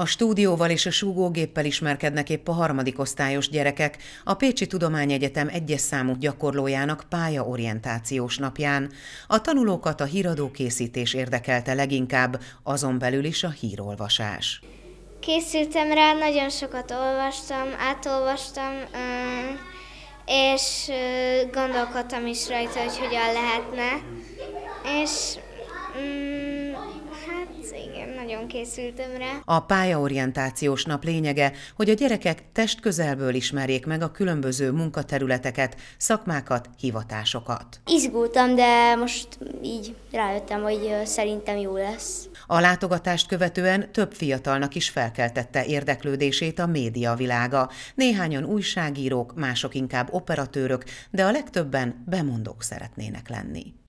A stúdióval és a súgógéppel ismerkednek épp a harmadik osztályos gyerekek a Pécsi Tudományegyetem egyes számú gyakorlójának pályaorientációs napján. A tanulókat a híradókészítés érdekelte leginkább, azon belül is a hírolvasás. Készültem rá, nagyon sokat olvastam, átolvastam, és gondolkodtam is rajta, hogy hogyan lehetne, és igen, nagyon készültem rá. A pályaorientációs nap lényege, hogy a gyerekek testközelből ismerjék meg a különböző munkaterületeket, szakmákat, hivatásokat. Izgultam, de most így rájöttem, hogy szerintem jó lesz. A látogatást követően több fiatalnak is felkeltette érdeklődését a média világa. Néhányan újságírók, mások inkább operatőrök, de a legtöbben bemondók szeretnének lenni.